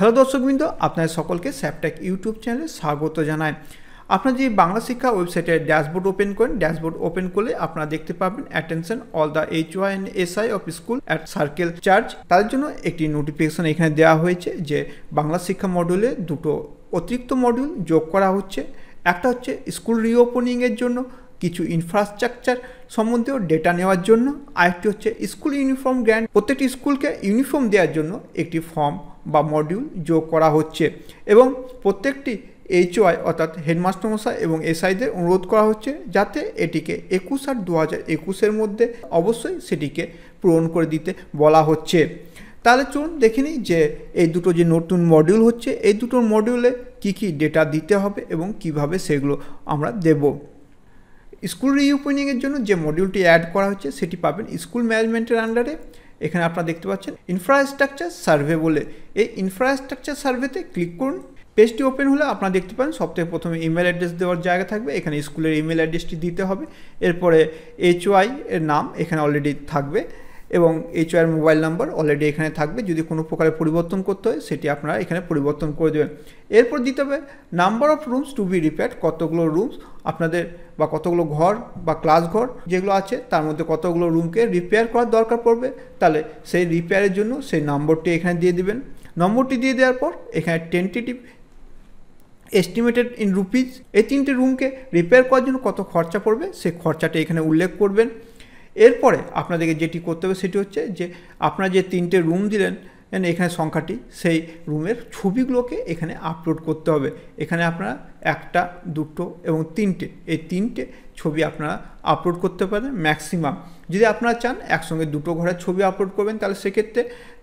hello দর্শকবৃন্দ আপনাদের সকলকে স্যাপটেক ইউটিউব চ্যানেলে স্বাগত জানাই আপনার যে বাংলা শিক্ষা ওয়েবসাইটে ড্যাশবোর্ড ওপেন করেন ড্যাশবোর্ড ওপেন করলে আপনারা দেখতে পাবেন attention all the H Y N S I of school at circle charge তার জন্য একটি নোটিফিকেশন এখানে দেওয়া হয়েছে যে বাংলা শিক্ষা মডিউলে দুটো অতিরিক্ত মডিউল যোগ করা হচ্ছে একটা হচ্ছে স্কুল রিওপেনিংয়ের জন্য কিছু ইনফ্রাস্ট্রাকচার সম্বন্ধেও ডেটা নেওয়ার জন্য আরেকটি হচ্ছে স্কুল ইউনিফর্ম গ্র্যান্ড প্রত্যেকটি স্কুলকে ইউনিফর্ম দেওয়ার জন্য একটি ফর্ম বা মডিউল যোগ করা হচ্ছে এবং প্রত্যেকটি এইচ ওয়াই অর্থাৎ হেডমাস্টার মশাই এবং এসআইদের অনুরোধ করা হচ্ছে যাতে এটিকে একুশ আর দু হাজার একুশের মধ্যে অবশ্যই সেটিকে পূরণ করে দিতে বলা হচ্ছে তাহলে চলুন দেখে নিই যে এই দুটো যে নতুন মডিউল হচ্ছে এই দুটোর মডিউলে কি কি ডেটা দিতে হবে এবং কিভাবে সেগুলো আমরা দেব স্কুল রিওপেনিংয়ের জন্য যে মডিউলটি অ্যাড করা হচ্ছে সেটি পাবেন স্কুল ম্যানেজমেন্টের আন্ডারে এখানে আপনারা দেখতে পাচ্ছেন ইনফ্রাস্ট্রাকচার সার্ভে বলে এই ইনফ্রাস্ট্রাকচার সার্ভেতে ক্লিক করুন পেজটি ওপেন হলে আপনারা দেখতে পান সবথেকে প্রথমে ইমেল অ্যাড্রেস দেওয়ার জায়গা থাকবে এখানে স্কুলের ইমেল অ্যাড্রেসটি দিতে হবে এরপরে এইচওয়াই এর নাম এখানে অলরেডি থাকবে এবং এইচওয়ার মোবাইল নাম্বার অলরেডি এখানে থাকবে যদি কোনো প্রকারে পরিবর্তন করতে হয় সেটি আপনারা এখানে পরিবর্তন করে দেবেন এরপর দিতে হবে number of rooms to be repair কতগুলো রুমস আপনাদের বা কতগুলো ঘর বা ক্লাস ঘর যেগুলো আছে তার মধ্যে কতগুলো রুমকে রিপেয়ার করার দরকার পড়বে তাহলে সেই রিপেয়ারের জন্য সেই নম্বরটি এখানে দিয়ে দিবেন নম্বরটি দিয়ে দেওয়ার পর এখানে টেন্টেটিভ এস্টিমেটেড ইন রুপিজ এই তিনটে রুমকে রিপেয়ার করার জন্য কত খরচা পড়বে সেই খরচাটি এখানে উল্লেখ করবেন এরপরে আপনাদেরকে যেটি করতে হবে সেটি হচ্ছে যে আপনারা যে তিনটে রুম দিলেন মানে এখানে সংখ্যাটি সেই রুমের ছবিগুলোকে এখানে আপলোড করতে হবে এখানে আপনারা একটা দুটো এবং তিনটে এই তিনটে ছবি আপনারা আপলোড করতে পারেন ম্যাক্সিমাম যদি আপনারা চান একসঙ্গে দুটো ঘরের ছবি আপলোড করবেন তাহলে সেক্ষেত্রে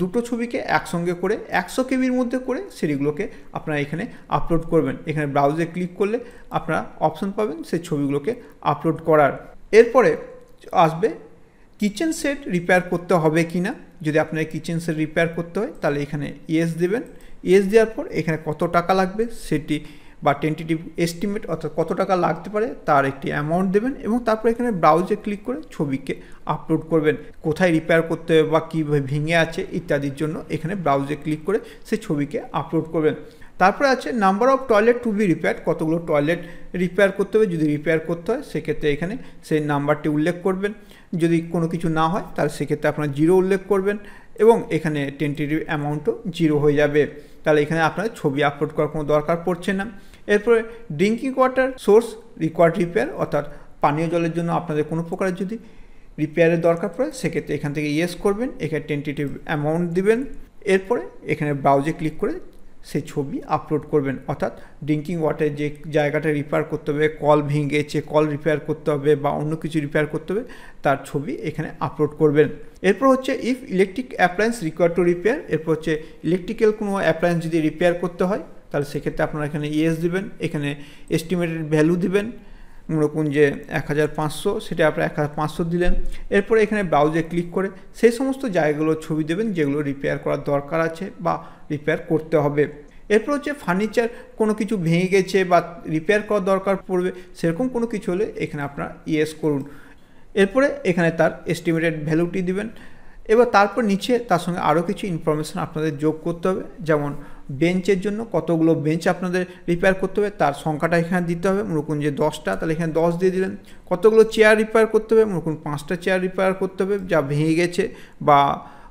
দুটো ছবিকে একসঙ্গে করে একশো কেবির মধ্যে করে সেগুলোকে আপনারা এখানে আপলোড করবেন এখানে ব্রাউজে ক্লিক করলে আপনারা অপশন পাবেন সেই ছবিগুলোকে আপলোড করার এরপরে আসবে কিচেন সেট রিপেয়ার করতে হবে কি না যদি আপনার কিচেন সেট রিপেয়ার করতে হয় তাহলে এখানে ইয়েস দেবেন ইয়েস দেওয়ার পর এখানে কত টাকা লাগবে সেটি বা টেন্টেটিভ এস্টিমেট অর্থাৎ কত টাকা লাগতে পারে তার একটি অ্যামাউন্ট দেবেন এবং তারপর এখানে ব্রাউজে ক্লিক করে ছবিকে আপলোড করবেন কোথায় রিপেয়ার করতে হবে বা কীভাবে ভেঙে আছে ইত্যাদির জন্য এখানে ব্রাউজে ক্লিক করে সে ছবিকে আপলোড করবেন তারপরে আছে number of toilet to be repair কতগুলো টয়লেট রিপেয়ার করতে হবে যদি রিপেয়ার করতে হয় সেক্ষেত্রে এখানে সেই নাম্বারটি উল্লেখ করবেন যদি কোনো কিছু না হয় তাহলে সেক্ষেত্রে আপনার জিরো উল্লেখ করবেন এবং এখানে টেন্টেটিভ অ্যামাউন্টও জিরো হয়ে যাবে তাহলে এখানে আপনাদের ছবি আপলোড করার কোনো দরকার পড়ছে না এরপরে drinking water source required repair অর্থাৎ পানীয় জলের জন্য আপনাদের কোনো প্রকারের যদি রিপেয়ারের দরকার পড়ে সেক্ষেত্রে এখান থেকে ইয়েস করবেন এখানে টেন্টেটিভ অ্যামাউন্ট দিবেন এরপরে এখানে ব্রাউজে ক্লিক করে সে ছবি আপলোড করবেন অর্থাৎ ড্রিঙ্কিং ওয়াটার যে জায়গাটা রিপেয়ার করতে হবে কল ভেঙেছে কল রিপেয়ার করতে হবে বা অন্য কিছু রিপেয়ার করতে হবে তার ছবি এখানে আপলোড করবেন এরপর হচ্ছে if electric appliance require to repair এরপর হচ্ছে ইলেকট্রিক্যাল কোনো অ্যাপ্লায়েন্স যদি রিপেয়ার করতে হয় তাহলে সেক্ষেত্রে আপনারা এখানে ইএস দিবেন এখানে এস্টিমেটেড ভ্যালু দিবেন মূলপুঞ্জে যে এক হাজার পাঁচশো সেটা আপনার এক হাজার পাঁচশো দিলেন এরপরে এখানে ব্রাউজে ক্লিক করে সেই সমস্ত জায়গাগুলোর ছবি দেবেন যেগুলো রিপেয়ার করার দরকার আছে বা রিপেয়ার করতে হবে এরপর হচ্ছে ফার্নিচার কোনো কিছু ভেঙে গেছে বা রিপেয়ার করার দরকার পড়বে সেরকম কোনো কিছু হলে এখানে আপনার ইয়েস করুন এরপরে এখানে তার এস্টিমেটেড ভ্যালুটি দিবেন এবার তারপর নিচে তার সঙ্গে আরও কিছু ইনফরমেশান আপনাদের যোগ করতে হবে যেমন বেঞ্চের জন্য কতগুলো বেঞ্চ আপনাদের রিপেয়ার করতে হবে তার সংখ্যাটা এখানে দিতে হবে মনে যে দশটা তাহলে এখানে দশ দিয়ে দিলেন কতগুলো চেয়ার রিপেয়ার করতে হবে মনে পাঁচটা চেয়ার রিপেয়ার করতে হবে যা ভেঙে গেছে বা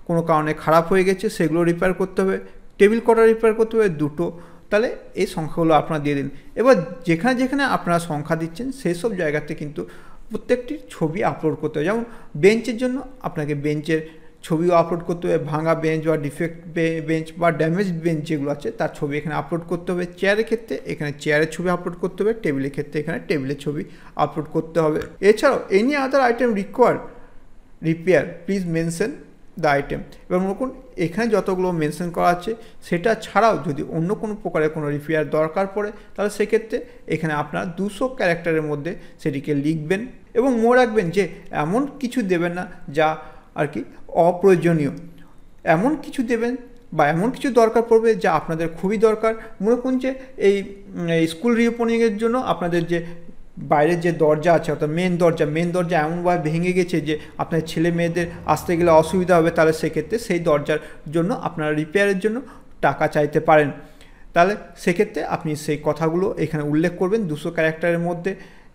কোনো কারণে খারাপ হয়ে গেছে সেগুলো রিপেয়ার করতে হবে টেবিল কটা রিপেয়ার করতে হবে দুটো তাহলে এই সংখ্যাগুলো আপনারা দিয়ে দিন এবার যেখানে যেখানে আপনারা সংখ্যা দিচ্ছেন সেই সব জায়গাতে কিন্তু প্রত্যেকটির ছবি আপলোড করতে হবে যেমন বেঞ্চের জন্য আপনাকে বেঞ্চের ছবিও আপলোড করতে হবে ভাঙা বেঞ্চ বা ডিফেক্ট বেঞ্চ বা ড্যামেজ বেঞ্চ যেগুলো আছে তার ছবি এখানে আপলোড করতে হবে চেয়ারের ক্ষেত্রে এখানে চেয়ারের ছবি আপলোড করতে হবে টেবিলের ক্ষেত্রে এখানে টেবিলের ছবি আপলোড করতে হবে এছাড়াও any other item require repair please mention the item এবং দেখুন এখানে যতগুলো মেনশন করা আছে সেটা ছাড়াও যদি অন্য কোনো প্রকারের কোনো রিপেয়ার দরকার পড়ে তাহলে সেক্ষেত্রে এখানে আপনারা দুশো ক্যারেক্টারের মধ্যে সেটিকে লিখবেন এবং মনে রাখবেন যে এমন কিছু দেবেন না যা আর কি অপ্রয়োজনীয় এমন কিছু দেবেন বা এমন কিছু দরকার পড়বে যা আপনাদের খুবই দরকার মনে করুন যে এই স্কুল রিওপেনিংয়ের জন্য আপনাদের যে বাইরের যে দরজা আছে অর্থাৎ মেন দরজা মেন দরজা এমনভাবে ভেঙে গেছে যে আপনার ছেলে মেয়েদের আসতে গেলে অসুবিধা হবে তাহলে সেক্ষেত্রে সেই দরজার জন্য আপনারা রিপেয়ারের জন্য টাকা চাইতে পারেন তাহলে সেক্ষেত্রে আপনি সেই কথাগুলো এখানে উল্লেখ করবেন দুশো ক্যারেক্টারের মধ্যে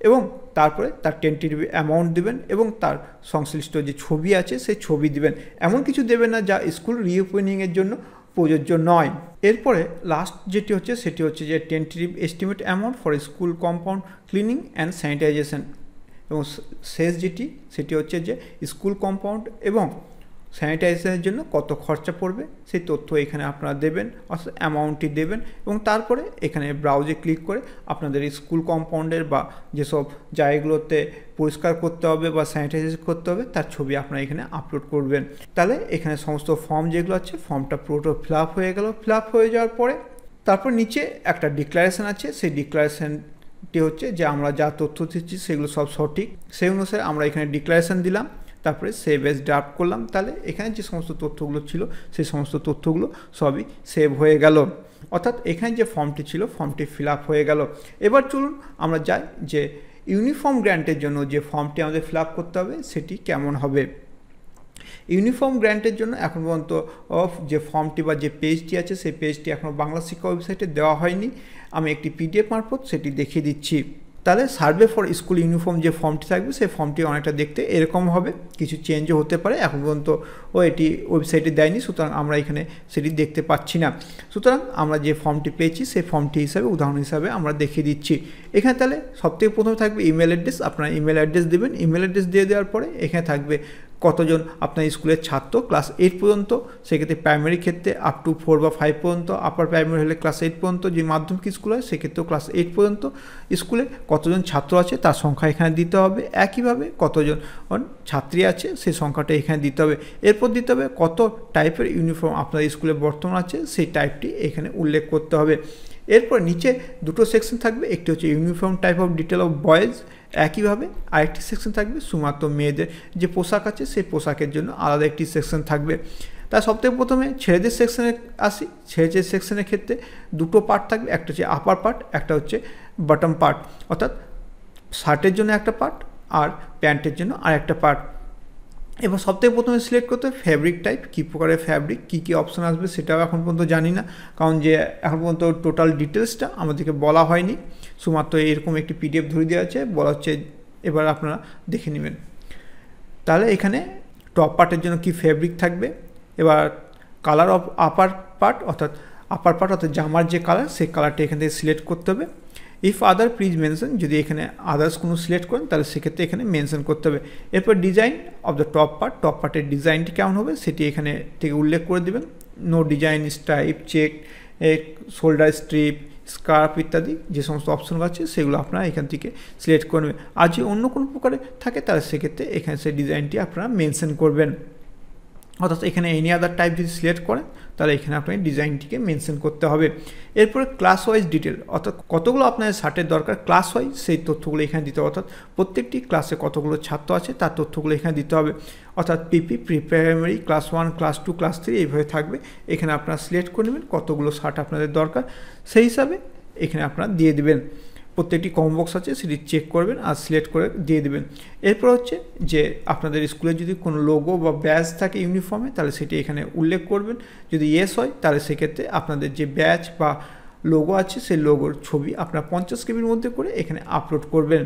এবং তারপরে তার টেন্টিভ অ্যামাউন্ট দেবেন এবং তার সংশ্লিষ্ট যে ছবি আছে সেই ছবি দিবেন এমন কিছু দেবেন না যা স্কুল রিওপেনিংয়ের জন্য প্রযোজ্য নয় এরপরে লাস্ট যেটি হচ্ছে সেটি হচ্ছে যে tentative estimate amount for school compound cleaning and sanitization এবং শেষ যেটি সেটি হচ্ছে যে স্কুল কম্পাউন্ড এবং স্যানিটাইজেশনের জন্য কত খরচা পড়বে সেই তথ্য এখানে আপনারা দেবেন অর্থাৎ অ্যামাউন্টটি দেবেন এবং তারপরে এখানে ব্রাউজে ক্লিক করে আপনাদের স্কুল কম্পাউন্ডের বা যেসব জায়গাগুলোতে পরিষ্কার করতে হবে বা স্যানিটাইজ করতে হবে তার ছবি আপনারা এখানে আপলোড করবেন তাহলে এখানে সমস্ত ফর্ম যেগুলো আছে ফর্মটা পুরোটা ফিল হয়ে গেল ফিল হয়ে যাওয়ার পরে তারপর নিচে একটা ডিক্লারেশন আছে সেই ডিক্লারেশন হচ্ছে যে আমরা যা তথ্য দিচ্ছি সেগুলো সব সঠিক সেই অনুসারে আমরা এখানে ডিক্লারেশন দিলাম তারপরে সেভ এস ড্রাফট করলাম তাহলে এখানে যে সমস্ত তথ্যগুলো ছিল সেই সমস্ত তথ্যগুলো সবই সেভ হয়ে গেল অর্থাৎ এখানে যে ফর্মটি ছিল ফর্মটি ফিল হয়ে গেল এবার চলুন আমরা যাই যে ইউনিফর্ম গ্র্যান্টের জন্য যে ফর্মটি আমাদের ফিল করতে হবে সেটি কেমন হবে ইউনিফর্ম গ্র্যান্টের জন্য এখন পর্যন্ত যে ফর্মটি বা যে পেজটি আছে সেই পেজটি এখনও বাংলা শিক্ষা ওয়েবসাইটে দেওয়া হয়নি আমি একটি পিডিএফ মারফত সেটি দেখিয়ে দিচ্ছি তাহলে সার্ভে ফর স্কুল ইউনিফর্ম যে ফর্মটি থাকবে সেই ফর্মটি অনেকটা দেখতে এরকম হবে কিছু চেঞ্জও হতে পারে এখন পর্যন্ত ও এটি ওয়েবসাইটে দেয়নি সুতরাং আমরা এখানে সেটি দেখতে পাচ্ছি না সুতরাং আমরা যে ফর্মটি পেয়েছি সেই ফর্মটি হিসাবে উদাহরণ হিসাবে আমরা দেখিয়ে দিচ্ছি এখানে তাহলে সবথেকে প্রথমে থাকবে ইমেল অ্যাড্রেস আপনারা ইমেল অ্যাড্রেস দেবেন ইমেল অ্যাড্রেস দিয়ে দেওয়ার পরে এখানে থাকবে কতজন আপনার স্কুলের ছাত্র ক্লাস এইট পর্যন্ত সেক্ষেত্রে প্রাইমারি ক্ষেত্রে আপ টু ফোর বা ফাইভ পর্যন্ত আপার প্রাইমারি হলে ক্লাস এইট পর্যন্ত যে মাধ্যমিক স্কুল হয় সেক্ষেত্রেও ক্লাস এইট পর্যন্ত স্কুলে কতজন ছাত্র আছে তার সংখ্যা এখানে দিতে হবে একইভাবে কতজন ছাত্রী আছে সেই সংখ্যাটা এখানে দিতে হবে এরপর দিতে হবে কত টাইপের ইউনিফর্ম আপনার স্কুলে বর্তমান আছে সেই টাইপটি এখানে উল্লেখ করতে হবে এরপর নিচে দুটো সেকশন থাকবে একটি হচ্ছে uniform type of detail of boys একইভাবে আরেকটি সেকশন থাকবে শুধুমাত্র মেয়েদের যে পোশাক আছে সেই পোশাকের জন্য আলাদা একটি সেকশন থাকবে তার সবথেকে প্রথমে ছেলেদের সেকশনে আসি ছেলেদের সেকশনের ক্ষেত্রে দুটো পার্ট থাকবে একটা হচ্ছে আপার পার্ট একটা হচ্ছে বটম পার্ট অর্থাৎ শার্টের জন্য একটা পার্ট আর প্যান্টের জন্য আর একটা পার্ট এবার সবথেকে প্রথমে সিলেক্ট করতে হবে ফ্যাব্রিক টাইপ কী প্রকারের ফ্যাব্রিক কী কী অপশান আসবে সেটাও এখন পর্যন্ত জানি না কারণ যে এখন পর্যন্ত টোটাল ডিটেলসটা আমাদেরকে বলা হয়নি শুধুমাত্র এরকম একটি পিডিএফ ধরে দেওয়া আছে বলা হচ্ছে এবার আপনারা দেখে নেবেন তাহলে এখানে টপ পার্টের জন্য কি ফ্যাব্রিক থাকবে এবার কালার অফ আপার পার্ট অর্থাৎ আপার পার্ট অর্থাৎ জামার যে কালার সেই কালারটা এখান থেকে সিলেক্ট করতে হবে ইফ আদার প্লিজ মেনশন যদি এখানে আদার্স কোনো সিলেক্ট করেন তাহলে সেক্ষেত্রে এখানে মেনশন করতে হবে এরপর design of the top part top পার্টের ডিজাইনটি কেমন হবে সেটি এখানে থেকে উল্লেখ করে দেবেন no design stripe check shoulder strip scarf ইত্যাদি যে সমস্ত অপশন আছে সেগুলো আপনারা এখান থেকে সিলেক্ট করে নেবেন আর যদি অন্য কোনো প্রকারে থাকে তাহলে সেক্ষেত্রে এখানে সেই ডিজাইনটি আপনারা মেনশন করবেন অর্থাৎ এখানে এনি আদার টাইপ যদি সিলেক্ট করেন তাহলে এখানে আপনাকে ডিজাইনটিকে মেনশন করতে হবে এরপরে ক্লাস ওয়াইজ ডিটেল অর্থাৎ কতগুলো আপনাদের শার্টের দরকার ক্লাস ওয়াইজ সেই তথ্যগুলো এখানে দিতে হবে অর্থাৎ প্রত্যেকটি ক্লাসে কতগুলো ছাত্র আছে তার তথ্যগুলো এখানে দিতে হবে অর্থাৎ PP pre primary class one class two class three এইভাবে থাকবে এখানে আপনারা সিলেক্ট করে নেবেন কতগুলো শার্ট আপনাদের দরকার সেই হিসাবে এখানে আপনারা দিয়ে দেবেন প্রত্যেকটি কম বক্স আছে সেটি চেক করবেন আর সিলেক্ট করে দিয়ে দেবেন এরপর হচ্ছে যে আপনাদের স্কুলে যদি কোনো লোগো বা ব্যাচ থাকে ইউনিফর্মে তাহলে সেটি এখানে উল্লেখ করবেন যদি ইয়েস হয় তাহলে সেক্ষেত্রে আপনাদের যে ব্যাচ বা লোগো আছে সেই লোগোর ছবি আপনার পঞ্চাশ কেবির মধ্যে করে এখানে আপলোড করবেন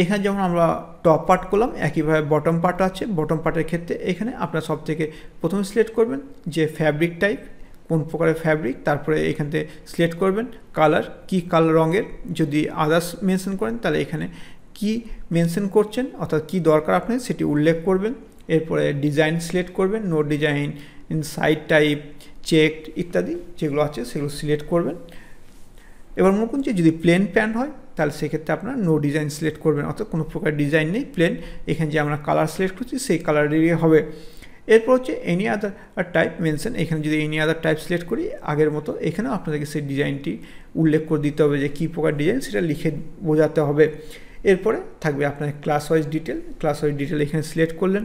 এখানে যেমন আমরা টপ পার্ট করলাম একইভাবে বটম পার্ট আছে বটম পার্টের ক্ষেত্রে এখানে আপনার সব থেকে প্রথমে সিলেক্ট করবেন যে ফ্যাব্রিক টাইপ কোন প্রকারের ফ্যাব্রিক তারপরে এখান থেকে সিলেক্ট করবেন কালার কি কালার রঙের যদি আদার্স মেনশন করেন তাহলে এখানে কি মেনশন করছেন অর্থাৎ কি দরকার আপনার সেটি উল্লেখ করবেন এরপরে ডিজাইন সিলেক্ট করবেন no design side type check ইত্যাদি যেগুলো আছে সেগুলো সিলেক্ট করবেন এবার মনে করছি যে যদি প্লেন প্যান্ট হয় তাহলে সেক্ষেত্রে আপনারা নো ডিজাইন সিলেক্ট করবেন অর্থাৎ কোনো প্রকার ডিজাইন নেই প্লেন এখানে যে আমরা কালার সিলেক্ট করছি সেই কালারেরই হবে এরপর হচ্ছে এনি আদার টাইপ মেনশন এখানে যদি এনি আদার টাইপ সিলেক্ট করি আগের মতো এখানেও আপনাদেরকে সেই ডিজাইনটি উল্লেখ করে দিতে হবে যে কী প্রকার ডিজাইন সেটা লিখে বোঝাতে হবে এরপরে থাকবে আপনার class wise detail class wise detail এখানে সিলেক্ট করলেন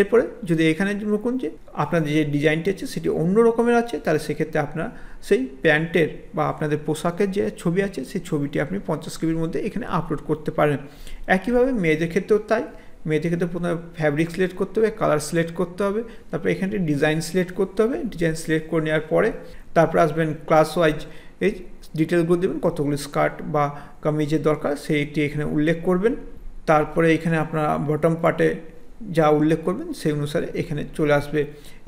এরপরে যদি এখানে রকম যে আপনাদের যে ডিজাইনটি আছে সেটি অন্য রকমের আছে তাহলে সেক্ষেত্রে আপনার সেই প্যান্টের বা আপনাদের পোশাকের যে ছবি আছে সেই ছবিটি আপনি পঞ্চাশ কেবির মধ্যে এখানে আপলোড করতে পারেন একইভাবে মেয়েদের ক্ষেত্রেও তাই মেয়েদেরকে তো প্রথমে ফ্যাব্রিক সিলেক্ট করতে হবে কালার সিলেক্ট করতে হবে তারপরে এখানটি ডিজাইন সিলেক্ট করতে হবে ডিজাইন সিলেক্ট করে নেওয়ার পরে তারপর আসবেন ক্লাস ওয়াইজ এই ডিটেলগুলো দেবেন কতগুলো স্কার্ট বা কামিজের দরকার সেইটি এখানে উল্লেখ করবেন তারপরে এখানে আপনারা বটম পার্টে যা উল্লেখ করবেন সেই অনুসারে এখানে চলে আসবে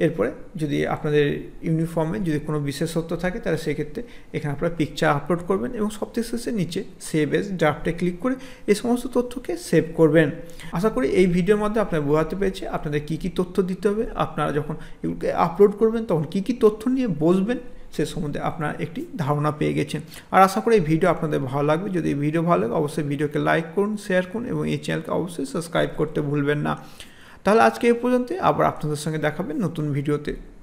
এরপরে যদি আপনাদের ইউনিফর্মে যদি কোনো বিশেষত্ব থাকে তাহলে সেক্ষেত্রে এখানে আপনারা পিকচার আপলোড করবেন এবং সবথেকে শেষে নিচে সেভ এস ড্রাফটে ক্লিক করে এই সমস্ত তথ্যকে সেভ করবেন আশা করি এই ভিডিওর মধ্যে আপনারা বোঝাতে পেরেছি আপনাদের কি কি তথ্য দিতে হবে আপনারা যখন এগুলোকে আপলোড করবেন তখন কি কি তথ্য নিয়ে বসবেন সে সম্বন্ধে আপনারা একটি ধারণা পেয়ে গেছেন আর আশা করি এই ভিডিও আপনাদের ভালো লাগবে যদি ভিডিও ভালো লাগে অবশ্যই ভিডিওকে লাইক করুন শেয়ার করুন এবং এই চ্যানেলকে অবশ্যই সাবস্ক্রাইব করতে ভুলবেন না তাহলে আজকে এ পর্যন্ত আবার আপনাদের সঙ্গে দেখাবেন নতুন ভিডিওতে